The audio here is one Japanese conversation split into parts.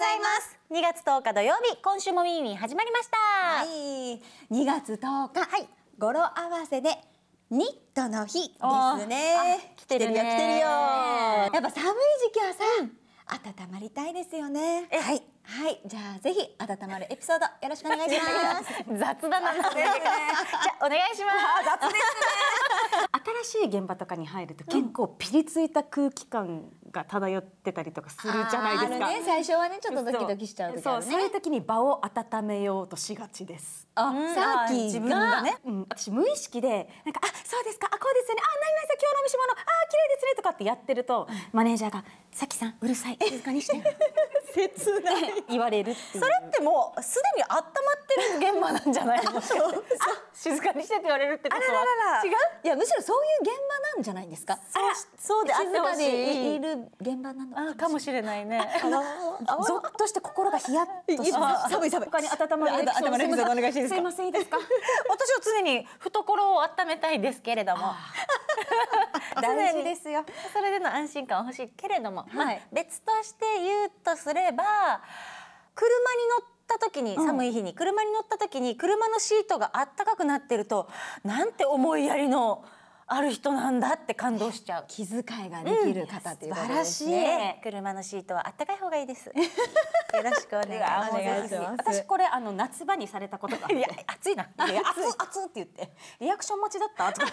ございます2月1日土曜日今週もウィンウィン始まりましたはい2月1日はい語呂合わせでニットの日ですね来てるよ、来てるよやっぱ寒い時期はさ、温まりたいですよねはいはい、じゃあぜひ温まるエピソードよろしくお願いします。雑だな、ね、じゃお願いします。雑ですね。新しい現場とかに入ると結構ピリついた空気感が漂ってたりとかするじゃないですか。ね、最初はねちょっとドキドキしちゃう、ね、そうそういう時に場を温めようとしがちです。あ、うん、さっき自分がね、うん、私無意識でなんかあそうですかあこうですよねあな何々さん今日の見し物あ綺麗ですねとかってやってるとマネージャーがさきさんうるさい静かにして切ない言われるそれってもうすでに温まってる現場なんじゃないの 静かにしてって言われるってことは違ういやむしろそういう現場なんじゃないですかあそうで静かでいる現場なのかもしれないねあのゾッとして心がヒヤッとしま寒い寒い他に温まる温まるお願いしますすいませんいいですか私は常に懐を温めたいですけれども大事ですよ それでの安心感欲しいけれども、はい、まあ、別として言うとすれえば車に乗った時に寒い日に車に乗った時に車のシートがあったかくなってるとなんて思いやりのある人なんだって感動しちゃう気遣いができる方ということですね、うん、車のシートはあったかい方がいいです よろしくお願いします私これあの夏場にされたことがいや暑いないや暑暑って言ってリアクション待ちだったとか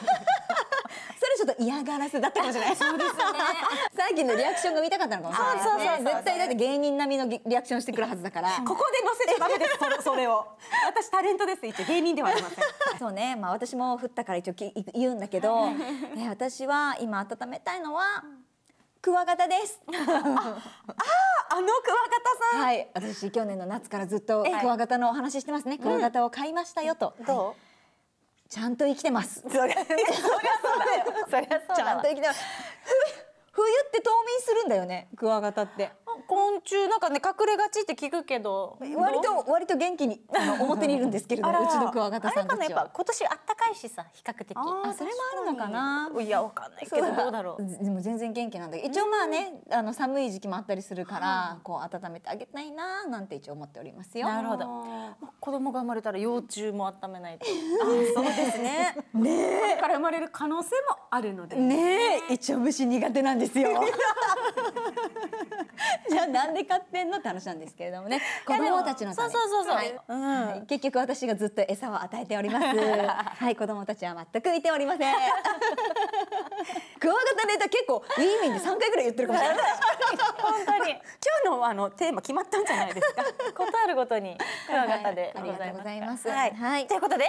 ちょっと嫌がらせだったかもしれない。そうですね。さ っのリアクションが見たかったのかもしれない、ね。そうそうそう。絶対だって芸人並みのリアクションしてくるはずだから。ここで載せてダメです。それを。私タレントです一応芸人ではありません。そうね。まあ私も振ったから一応き言うんだけど、え私は今温めたいのは。クワガタです。あ、あのクワガタさん。はい、私去年の夏からずっとクワガタのお話してますね。クワガタを買いましたよと。どう？ちゃんと生きてます。そりゃそうだよ。そりゃそうだ。ちゃんと生きてます。冬って冬眠するんだよねクワガタって昆虫なんかね隠れがちって聞くけど割と割と元気に 表にいるんですけれどもうちのクワガタさんたちはあれかなやっぱ今年暖かいしさ比較的あそれもあるのかないやわかんないけどどうだろうでも全然元気なんだけど一応まあねあの寒い時期もあったりするから、こう温めてあげたいななんて一応思っておりますよなるほど子供が生まれたら幼虫も温めないとあ そうですね ねから生まれる可能性もあるのでね一応虫苦手なんですですよ。じゃあなんで買ってんのって話なんですけれどもね子供たちのそうそうそうそう、はいうん結局私がずっと餌を与えております はい子供たちは全くいておりませんクワガタネタ結構いい意味で3回ぐらい言ってるかもしれない 本当に今日のあのテーマ決まったんじゃないですかことあるごとにクワガタで、ありがとうございますはい、ということで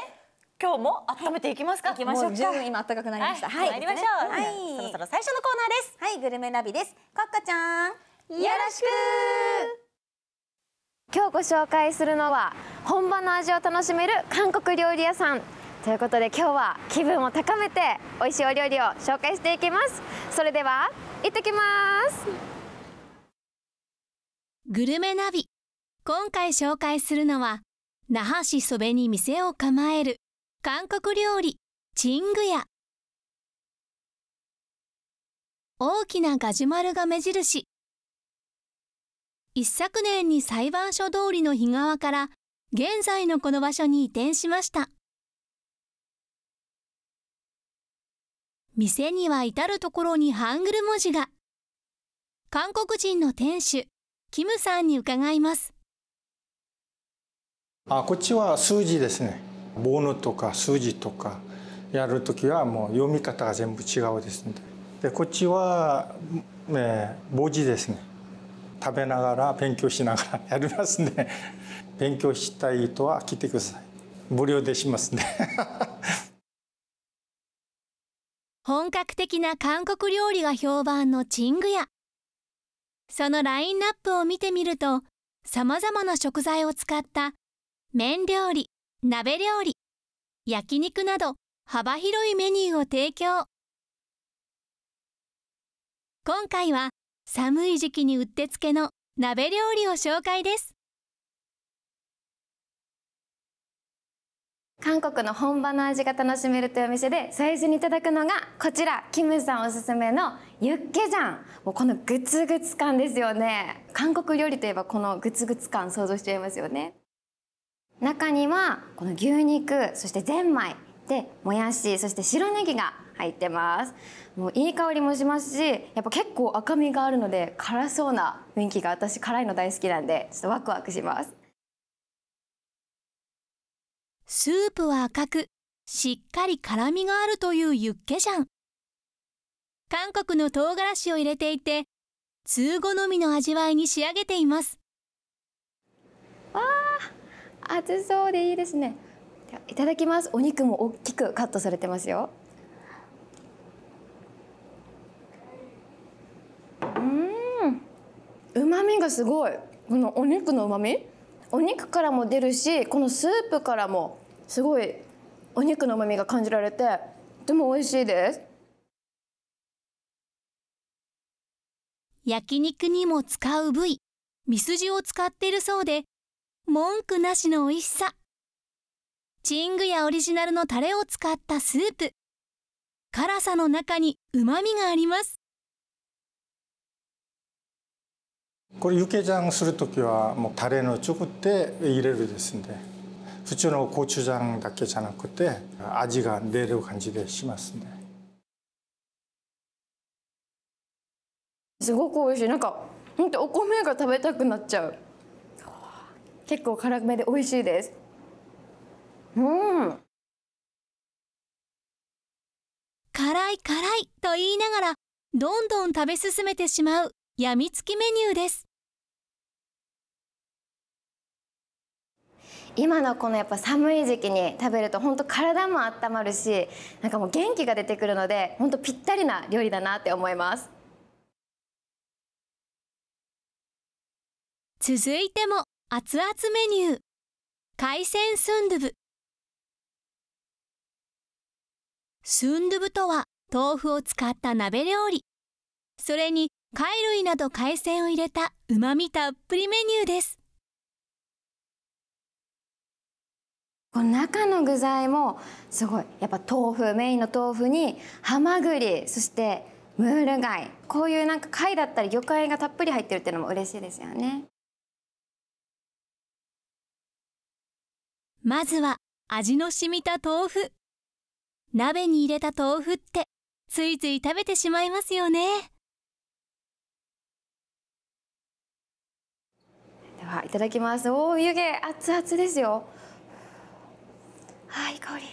今日も温めていきますか。行きましょう十分今暖かくなりました。はい、参りましょう。はい、そろそろ最初のコーナーです。はい、グルメナビです。かっかちゃん、よろしく。今日ご紹介するのは本場の味を楽しめる韓国料理屋さんということで今日は気分を高めて美味しいお料理を紹介していきますそれでは行ってきますグルメナビ今回紹介するのは那覇市曽部に店を構える韓国料理チングヤ大きなガジュマルが目印一昨年に裁判所通りの日側から現在のこの場所に移転しました店には至る所にハングル文字が韓国人の店主キムさんに伺いますあこっちは数字ですねボーとか数字とかやる時はもう読み方が全部違うですねでこっちは、えー、文字ですね食べながら勉強しながら やりますね勉強したい人は来てください無料でしますね 本格的な韓国料理が評判のチング屋そのラインナップを見てみるとさまざまな食材を使った麺料理鍋料理、焼肉など幅広いメニューを提供。今回は寒い時期にうってつけの鍋料理を紹介です。韓国の本場の味が楽しめるというお店で最初にいただくのがこちらキムさんおすすめのユッケジャンもうこのグツグツ感ですよね韓国料理といえばこのグツグツ感想像しちゃいますよね中にはこの牛肉そしてゼンマイでもやしそして白ネギが入ってますもういい香りもしますしやっぱ結構赤みがあるので辛そうな雰囲気が私辛いの大好きなんでちょっとワクワクしますスープは赤くしっかり辛みがあるというユッケジャン韓国の唐辛子を入れていて通好みの味わいに仕上げていますわあ熱そうでいいですねいただきますお肉も大きくカットされてますようんうまみがすごいこのお肉のうまみお肉からも出るしこのスープからもすごいお肉のうまみが感じられてとても美味しいです焼肉にも使う部位ミスジを使っているそうで文句なしの美味しさ。チングやオリジナルのタレを使ったスープ。辛さの中に旨味があります。これユケジャンする時はもうタレの作って入れるですね普通のコチュジャンだけじゃなくて味が出る感じでしますねすごく美味しいなんか本当お米が食べたくなっちゃう結構辛めで美味しいですうん辛い辛いと言いながらどんどん食べ進めてしまうやみつきメニューです今のこのやっぱ寒い時期に食べると本当体も温まるしなんかもう元気が出てくるので本当ぴったりな料理だなって思います続いても熱々メニュー海鮮スンドゥブスンドゥブとは豆腐を使った鍋料理それに貝類など海鮮を入れた旨味たっぷりメニューですこの中の具材もすごいやっぱ豆腐メインの豆腐にハマグリそしてムール貝こういうなんか貝だったり魚介がたっぷり入ってるっていうのも嬉しいですよねまずは味の染みた豆腐。鍋に入れた豆腐ってついつい食べてしまいますよね。ではいただきます。おお湯気熱々ですよ。はい香り。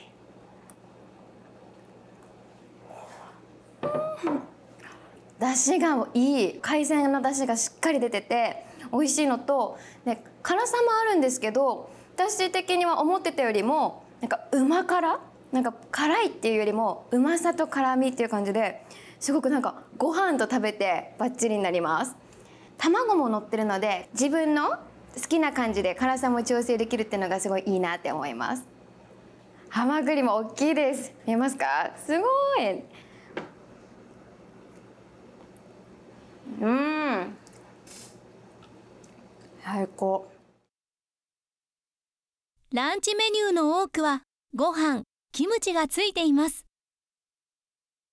出汁がいい海鮮の出汁がしっかり出てて美味しいのとで辛さもあるんですけど私的には思ってたよりもなんか旨辛なんか辛いっていうよりもうまさと辛みっていう感じですごくなんかご飯と食べてバッチリになります卵も乗ってるので自分の好きな感じで辛さも調整できるっていうのがすごいいいなって思いますハマグリも大きいです見えますかすごいうん最高ランチメニューの多くはご飯、キムチがついています。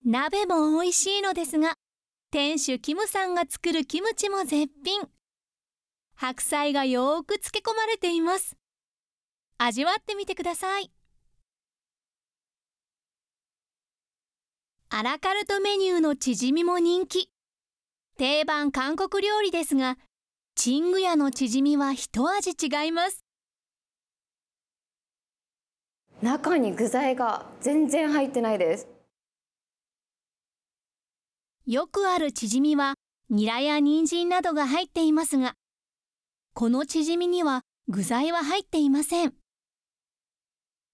鍋も美味しいのですが、店主キムさんが作るキムチも絶品。白菜がよく漬け込まれています。味わってみてください。アラカルトメニューのチヂミも人気。定番韓国料理ですが、チングヤのチヂミは一味違います。中に具材が全然入ってないですよくあるチヂミはニラや人参などが入っていますがこのチヂミには具材は入っていません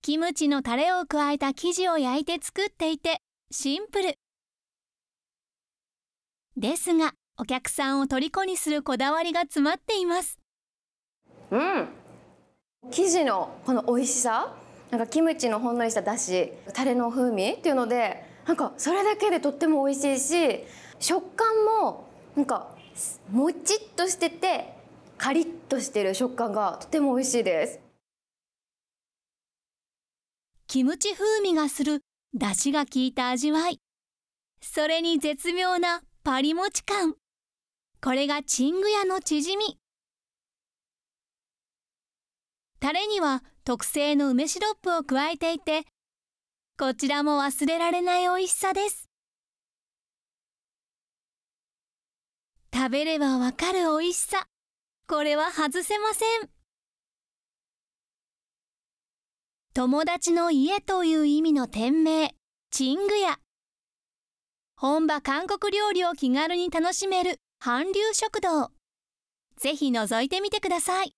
キムチのタレを加えた生地を焼いて作っていてシンプルですがお客さんを虜にするこだわりが詰まっていますうん生地のこの美味しさなんかキムチのほんのりしただしタレの風味っていうのでなんかそれだけでとっても美味しいし食感もなんかもちっとしててカリッとしてる食感がとても美味しいですキムチ風味がする出汁が効いた味わいそれに絶妙なパリもち感これがチングヤのチヂミタレには特製の梅シロップを加えていてこちらも忘れられない美味しさです食べればわかる美味しさこれは外せません友達の家という意味の店名チング屋本場韓国料理を気軽に楽しめる韓流食堂ぜひ覗いてみてください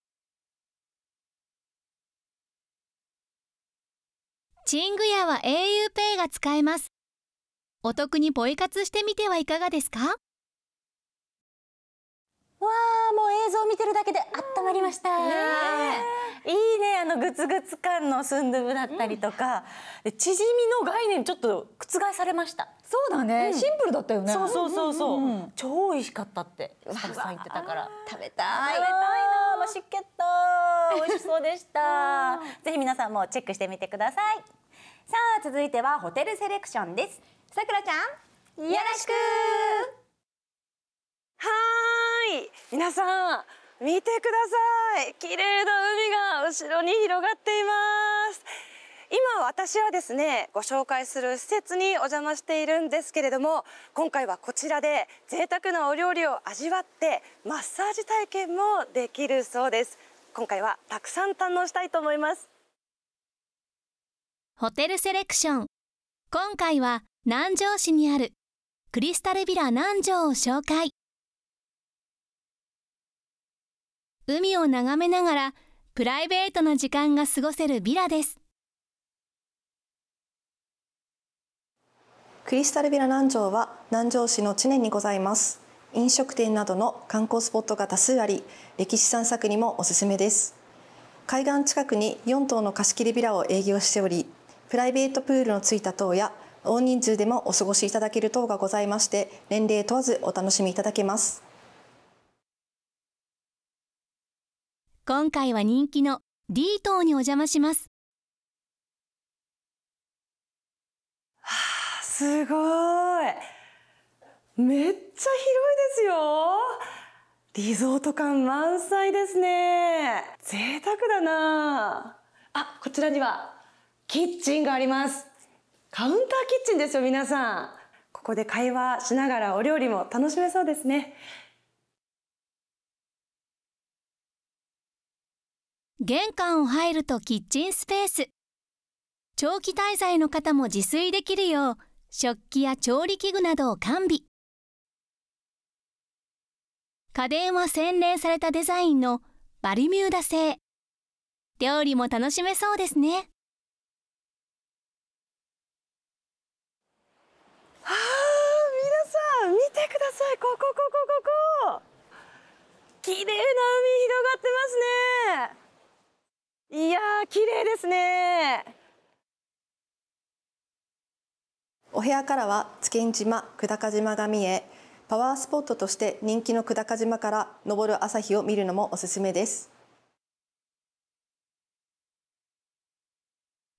チングヤは auPay が使えます。お得にポイ活してみてはいかがですかわあもう映像を見てるだけであったまりました、いいねあのグツグツ感のスンドゥブだったりとか、うん、縮みの概念ちょっと覆されましたそうだね、うん、シンプルだったよねそうそうそうそううんうんうん、超美味しかったってスタッさん言ってたから食べたい食べたいなしっけっト美味しそうでしたぜひ皆さんもチェックしてみてくださいさあ続いてはホテルセレクションですさくらちゃんよろしくはい皆さん見てください綺麗な海が後ろに広がっています今私はですねご紹介する施設にお邪魔しているんですけれども今回はこちらで贅沢なお料理を味わってマッサージ体験もできるそうです今回はたくさん堪能したいと思いますホテルセレクション今回は南城市にあるクリスタルビラ南城を紹介海を眺めながらプライベートな時間が過ごせるビラですクリスタルビラ南城は南城市の知念にございます飲食店などの観光スポットが多数あり歴史散策にもおすすめです海岸近くに4棟の貸し切りビラを営業しておりプライベートプールのついた棟や大人数でもお過ごしいただける棟がございまして年齢問わずお楽しみいただけます今回は人気の D 棟にお邪魔しますあ、すごいめっちゃ広いですよリゾート感満載ですね贅沢だなあこちらにはキッチンがありますカウンターキッチンですよ皆さんここで会話しながらお料理も楽しめそうですね玄関を入るとキッチンスペース長期滞在の方も自炊できるよう食器や調理器具などを完備家電は洗練されたデザインのバルミューダ製料理も楽しめそうですねあ皆さん見てくださいここここここ綺麗な海広がってますねいや綺麗ですねお部屋からは月見島久高島が見えパワースポットとして人気の久高島から登る朝日を見るのもおすすめです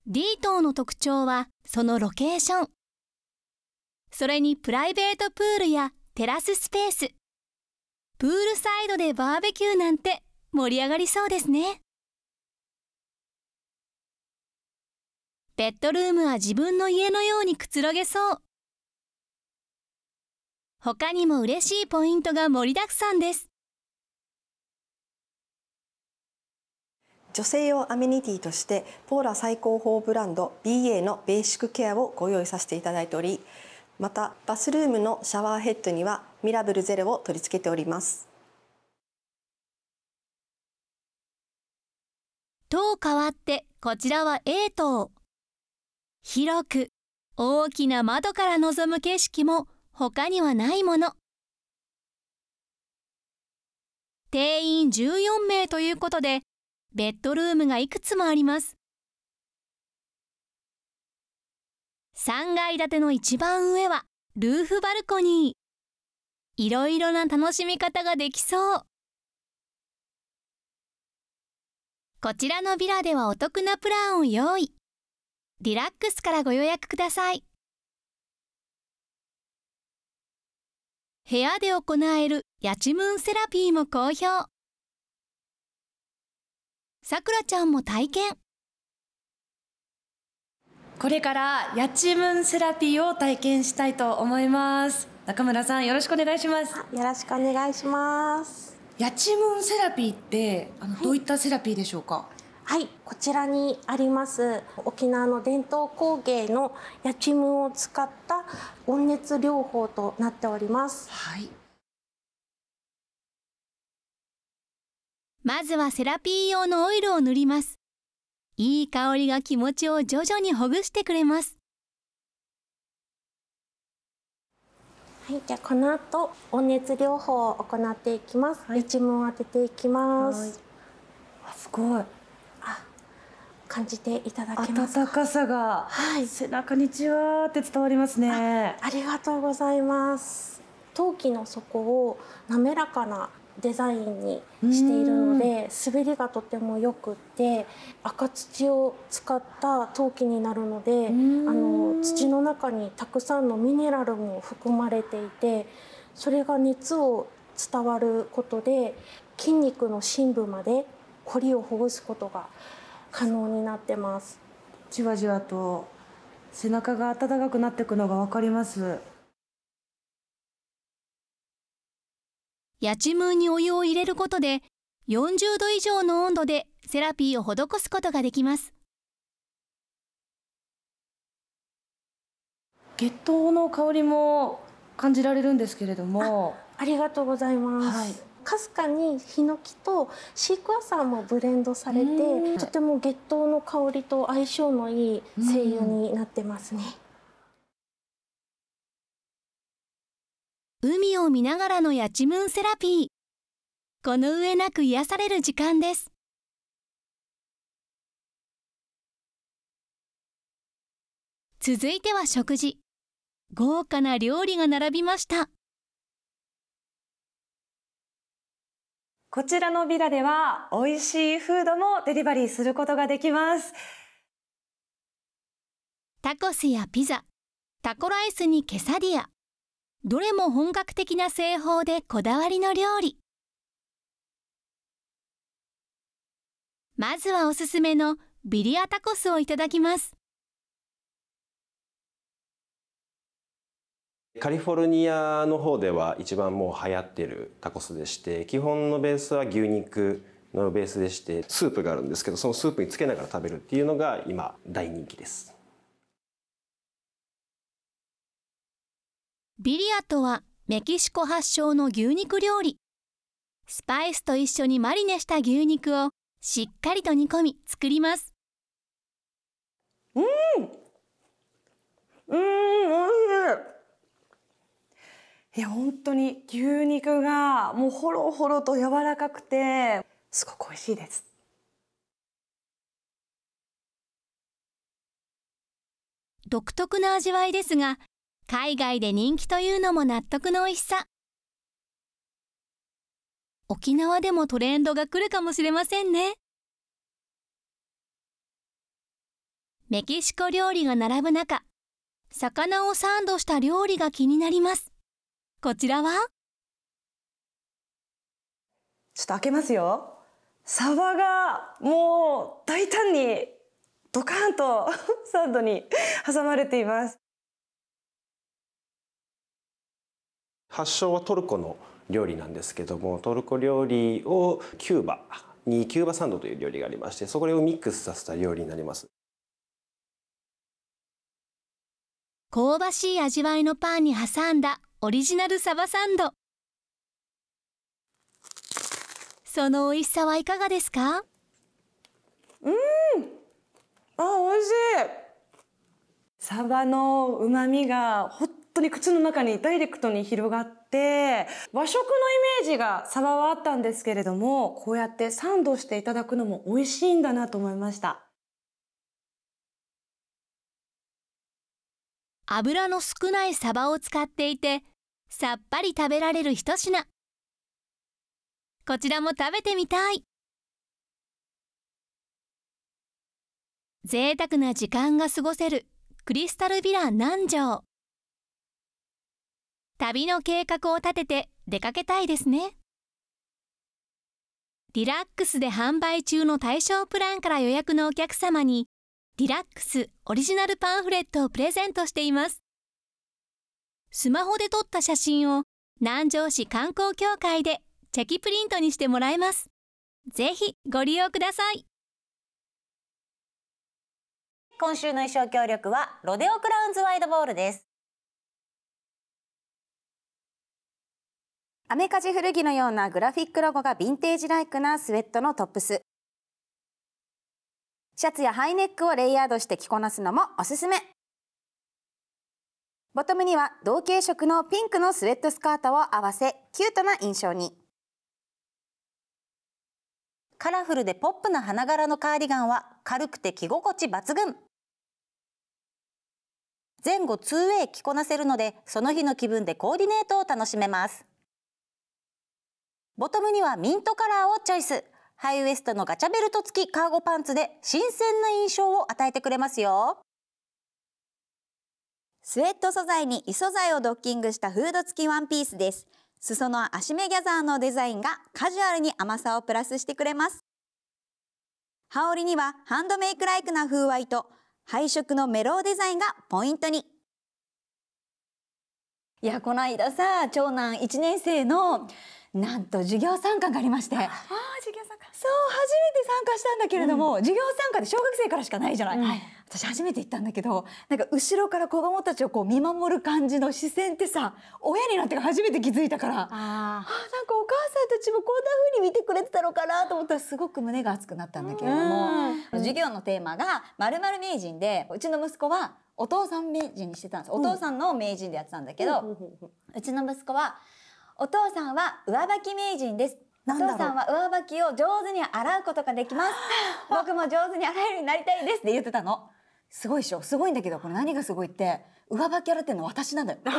リー島の特徴はそのロケーションそれにプライベートプールやテラススペースプールサイドでバーベキューなんて盛り上がりそうですねベッドルームは自分の家のようにくつろげそう他にも嬉しいポイントが盛りだくさんです女性用アメニティとしてポーラ最高峰ブランド BA のベーシックケアをご用意させていただいておりまたバスルームのシャワーヘッドにはミラブルゼロを取り付けております棟変わってこちらは A 棟広く大きな窓から望む景色も他にはないもの定員14名ということでベッドルームがいくつもあります3階建ての一番上はルーフバルコニー。いろいろな楽しみ方ができそう。こちらのビラではお得なプランを用意。リラックスからご予約ください。部屋で行えるやちむんセラピーも好評。さくらちゃんも体験。これからやちむんセラピーを体験したいと思います中村さんよろしくお願いしますよろしくお願いしますやちむんセラピーってあの、どういったセラピーでしょうかはい、こちらにあります沖縄の伝統工芸のやちむんを使った温熱療法となっております。はい。まずはセラピー用のオイルを塗ります。いい香りが気持ちを徐々にほぐしてくれますはい、じゃあこの後温熱療法を行っていきます。はい、一問当てていきます。あ、すごい。あ、感じていただけますか。暖かさが、はい、背中にじわって伝わりますねあ。ありがとうございます。陶器の底を滑らかなデザインにしているので滑りがとてもよくって赤土を使った陶器になるのであの土の中にたくさんのミネラルも含まれていてそれが熱を伝わることで筋肉の深部まで凝りをほぐすことが可能になってます。じわじわと背中が暖かくなっていくのが分かります。やちむんにお湯を入れることで40度以上の温度でセラピーを施すことができます月桃の香りも感じられるんですけれどもありがとうございます、か、は、す、い、かにヒノキとシークワーサーもブレンドされてとても月桃の香りと相性のいい精油になってますね、海を見ながらのやちむんセラピー。この上なく癒される時間です。続いては食事。豪華な料理が並びました。こちらのビラでは美味しいフードもデリバリーすることができます。タコスやピザ、タコライスにケサディア、どれも本格的な製法でこだわりの料理まずはおすすめのビリアタコスをいただきますカリフォルニアの方では一番もう流行ってるタコスでして基本のベースは牛肉のベースでしてスープがあるんですけどそのスープにつけながら食べるっていうのが今大人気ですビリアとはメキシコ発祥の牛肉料理。スパイスと一緒にマリネした牛肉をしっかりと煮込み作ります。うん、うん、おいしい。いや、本当に牛肉がもうほろほろと柔らかくて、すごく美味しいです。独特な味わいですが、海外で人気というのも納得の美味しさ沖縄でもトレンドが来るかもしれませんねメキシコ料理が並ぶ中魚をサンドした料理が気になりますこちらはちょっと開けますよサバがもう大胆にドカーンと サンドに挟まれています発祥はトルコの料理なんですけどもトルコ料理をキューバにキューバサンドという料理がありましてそこをミックスさせた料理になります香ばしい味わいのパンに挟んだオリジナルサバサンドその美味しさはいかがですかうんあ美味しいサバの旨味がほっ当に口の中にダイレクトに広がって和食のイメージがサバはあったんですけれどもこうやってサンドしていただくのも美味しいんだなと思いました油の少ないサバを使っていてさっぱり食べられる一品こちらも食べてみたい贅沢な時間が過ごせるクリスタルヴィラ南城旅の計画を立てて出かけたいですね。リラックスで販売中の対象プランから予約のお客様に、リラックスオリジナルパンフレットをプレゼントしています。スマホで撮った写真を南城市観光協会でチェキプリントにしてもらえます。ぜひご利用ください。今週の衣装協力はロデオクラウンズワイドボールです。アメカジ古着のようなグラフィックロゴがヴィンテージライクなスウェットのトップス。シャツやハイネックをレイヤードして着こなすのもおすすめ。ボトムには同系色のピンクのスウェットスカートを合わせキュートな印象に。カラフルでポップな花柄のカーディガンは軽くて着心地抜群。前後 2way 着こなせるのでその日の気分でコーディネートを楽しめます。ボトムにはミントカラーをチョイスハイウエストのガチャベルト付きカーゴパンツで新鮮な印象を与えてくれますよスウェット素材に異素材をドッキングしたフード付きワンピースです裾のアシメギャザーのデザインがカジュアルに甘さをプラスしてくれます羽織にはハンドメイクライクな風合いと配色のメローデザインがポイントにいやこの間さ長男1年生のなんと授業参観がありましてああ授業参観そう初めて参加したんだけれども、うん、授業参加で小学生からしかないじゃない、うん、私初めて行ったんだけどなんか後ろから子どもたちをこう見守る感じの視線ってさ親になって初めて気づいたからあなんかお母さんたちもこんなふうに見てくれてたのかなと思ったらすごく胸が熱くなったんだけれども、うん、授業のテーマが「まる名人で」うちの息子はお父さん名人にしてたんです、お父さんの名人でやってたんだけど、うちの息子は「お父さんは上履き名人ですお父さんは上履きを上手に洗うことができます 僕も上手に洗えるようになりたいですって言ってたのすごいでしょすごいんだけどこれ何がすごいって上履き洗ってんの私なんだよ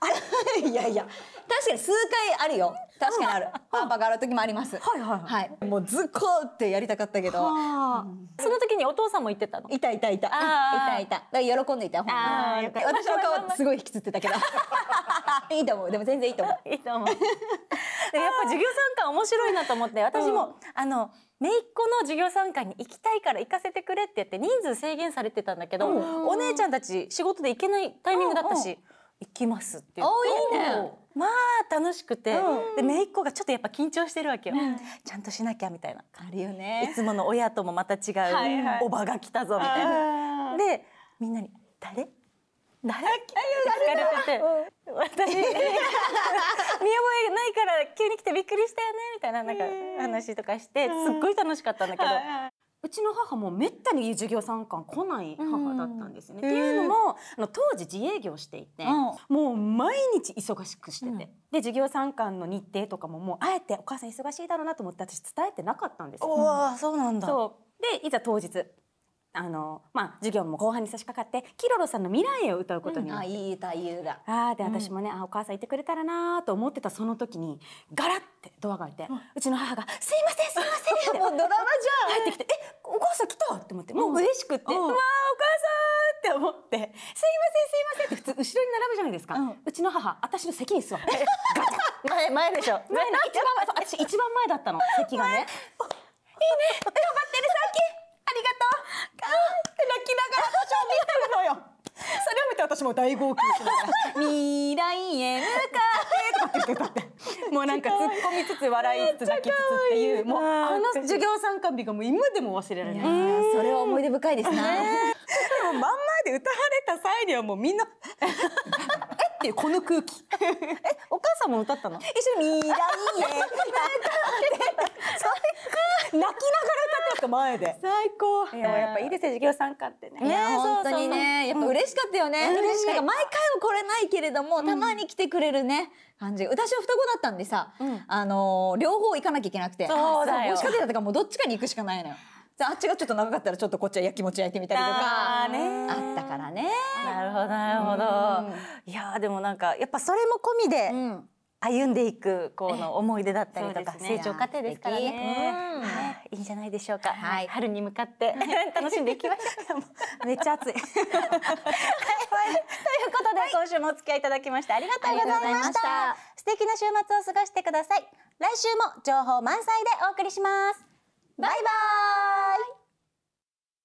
あれ いやいや確かに数回あるよ。確かにある。パンパンがある時もあります。はいはいはい。はい、もうずこうってやりたかったけど、うん。その時にお父さんも言ってたのいたいたいた。いたいた。だ喜んでいた。ほんま私の顔すごい引きつってたけど。いいと思う。でも全然いいと思う。いいと思う。やっぱ授業参観面白いなと思って、私も、うん、あの、姪っ子の授業参観に行きたいから行かせてくれって言って人数制限されてたんだけど、お姉ちゃんたち仕事で行けないタイミングだったし、う行きますって言って。まあ楽しくて、うん、で姪っ子がちょっとやっぱ緊張してるわけよ、うん、ちゃんとしなきゃみたいなあるよねいつもの親ともまた違う、はいはい、おばが来たぞみたいなでみんなに「誰誰?」聞かれてて「私 見覚えないから急に来てびっくりしたよね」みたいななんか話とかしてすっごい楽しかったんだけどうちの母もめったに授業参観来ない母だったんですね。っていうのもあの当時自営業していて、もう毎日忙しくしてて、で授業参観の日程とかももうあえてお母さん忙しいだろうなと思って私伝えてなかったんですよ。おそうなんだでいざ当日あのまあ、授業も後半に差し掛かってキロロさんの「未来へ」を歌うことになって、うん、あいい歌いい歌あで私もね、うん、あお母さんいてくれたらなと思ってたその時にガラッてドアが開いて、うん、うちの母が「すいませんしくって、うわーお母さんって思って「すいませんすいません」って普通後ろに並ぶじゃないですか、うちの母私の席に座って 前前でしょ前の一番前私一番前だったの席がね。いいね頑張ってる私も大号泣しながら「未来へ向かって」とかって歌ってもうなんか突っ込みつつ笑いつつ泣きつつっていうもうあの授業参観日がもう今でも忘れられないそれは思い出深いですね。でも真ん前で歌われた際にはもうみんなっていうこの空気 えお母さんも歌ったの一緒に「未来へ」泣きながら歌ってた前で最高いややっぱいいですよ授業参加ってねね本当にねやっぱ嬉しかったよね、うん、嬉しい毎回は来れないけれども、うん、たまに来てくれるね感じ私は双子だったんでさ、うん、あのー、両方行かなきゃいけなくてそうだよ母子家庭だったからもうどっちかに行くしかないのよあっちがちょっと長かったらちょっとこっちはやきもち焼いてみたりとかあったからね。なるほどなるほど。うん、いやでもなんかやっぱそれも込みで歩んでいくこの思い出だったりとか、ね、成長過程ですからね。いいんじゃないでしょうか。はい、春に向かって 楽しんでいきましょう。めっちゃ暑い。はい、ということで、今週もお付き合いいただきましてありがとうございました。素敵な週末を過ごしてください。来週も情報満載でお送りします。バイバイ